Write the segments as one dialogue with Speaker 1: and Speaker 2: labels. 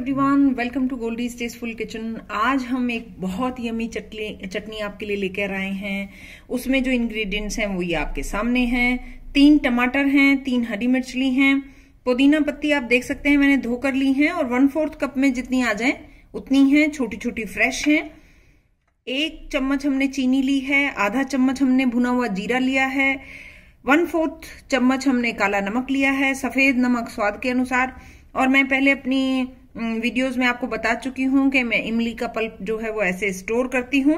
Speaker 1: everyone welcome to Goldie's tasteful kitchen आज हम एक बहुत यमी चटनी चटनी आपके लिए लेकर आए हैं उसमें जो इंग्रेडिएंट्स हैं वो ये आपके सामने हैं तीन टमाटर हैं तीन हरी मिर्च ली हैं पुदीना पत्ती आप देख सकते हैं मैंने धोकर ली हैं और वन फोर्थ कप में जितनी आ जाए उतनी है छोटी छोटी फ्रेश है एक चम्मच हमने चीनी ली है आधा चम्मच हमने भुना हुआ जीरा लिया है वन फोर्थ चम्मच हमने काला नमक लिया है सफेद नमक स्वाद के अनुसार और मैं पहले अपनी वीडियोस में आपको बता चुकी हूं कि मैं इमली का पल्प जो है वो ऐसे स्टोर करती हूँ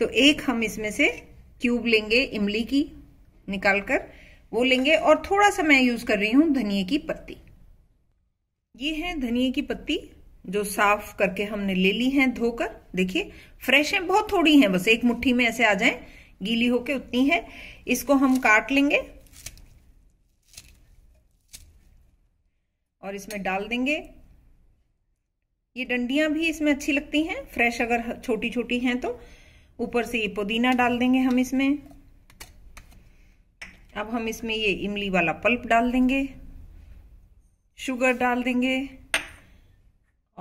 Speaker 1: तो एक हम इसमें से क्यूब लेंगे इमली की निकालकर वो लेंगे और थोड़ा सा मैं यूज कर रही हूं धनिए की पत्ती ये है धनिए की पत्ती जो साफ करके हमने ले ली है धोकर देखिए फ्रेश है बहुत थोड़ी है बस एक मुट्ठी में ऐसे आ जाए गीली होके उतनी है इसको हम काट लेंगे और इसमें डाल देंगे ये डंडियां भी इसमें अच्छी लगती हैं फ्रेश अगर छोटी छोटी हैं तो ऊपर से ये पुदीना डाल देंगे हम इसमें अब हम इसमें ये इमली वाला पल्प डाल देंगे शुगर डाल देंगे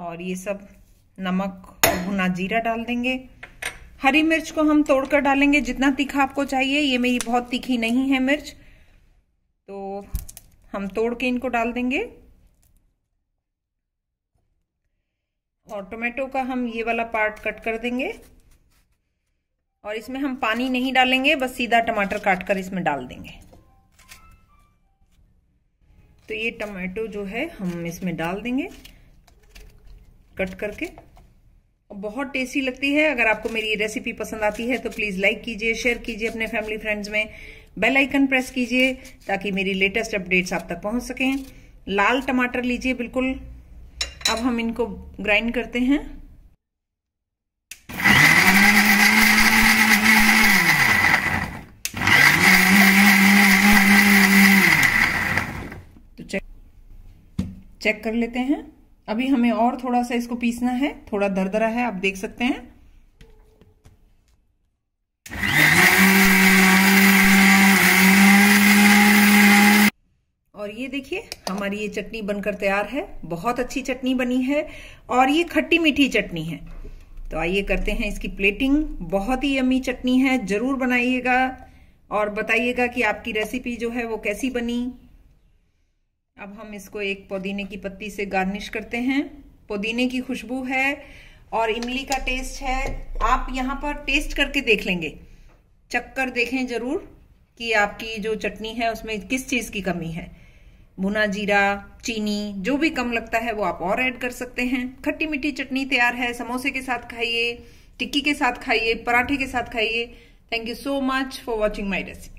Speaker 1: और ये सब नमक और भुना जीरा डाल देंगे हरी मिर्च को हम तोड़कर डालेंगे जितना तीखा आपको चाहिए ये मेरी बहुत तीखी नहीं है मिर्च तो हम तोड़ के इनको डाल देंगे और टोमेटो का हम ये वाला पार्ट कट कर देंगे और इसमें हम पानी नहीं डालेंगे बस सीधा टमाटर काट कर इसमें डाल देंगे तो ये टमाटो जो है हम इसमें डाल देंगे कट करके और बहुत टेस्टी लगती है अगर आपको मेरी रेसिपी पसंद आती है तो प्लीज़ लाइक कीजिए शेयर कीजिए अपने फैमिली फ्रेंड्स में बेल आइकन प्रेस कीजिए ताकि मेरी लेटेस्ट अपडेट्स आप तक पहुंच सकें लाल टमाटर लीजिए बिल्कुल अब हम इनको ग्राइंड करते हैं तो चेक चेक कर लेते हैं अभी हमें और थोड़ा सा इसको पीसना है थोड़ा दरदरा है आप देख सकते हैं ये देखिए हमारी ये चटनी बनकर तैयार है बहुत अच्छी चटनी बनी है और ये खट्टी मीठी चटनी है तो आइए करते हैं इसकी प्लेटिंग बहुत ही यमी चटनी है ज़रूर बनाइएगा और बताइएगा कि आपकी रेसिपी जो है वो कैसी बनी अब हम इसको एक पुदीने की पत्ती से गार्निश करते हैं पुदीने की खुशबू है और इमली का टेस्ट है आप यहाँ पर टेस्ट करके देख लेंगे चक्कर देखें ज़रूर कि आपकी जो चटनी है उसमें किस चीज़ की कमी है भुना जीरा चीनी जो भी कम लगता है वो आप और ऐड कर सकते हैं खट्टी मीठी चटनी तैयार है समोसे के साथ खाइए टिक्की के साथ खाइए पराठे के साथ खाइए thank you so much for watching my recipe